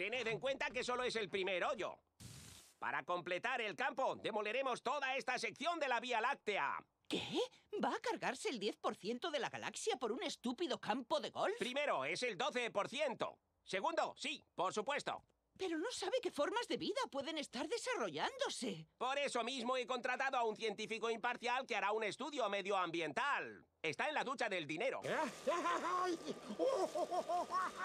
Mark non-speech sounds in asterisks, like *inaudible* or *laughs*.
Tened en cuenta que solo es el primer hoyo. Para completar el campo, demoleremos toda esta sección de la Vía Láctea. ¿Qué? ¿Va a cargarse el 10% de la galaxia por un estúpido campo de golf? Primero, es el 12%. Segundo, sí, por supuesto. Pero no sabe qué formas de vida pueden estar desarrollándose. Por eso mismo he contratado a un científico imparcial que hará un estudio medioambiental. Está en la ducha del dinero. *laughs*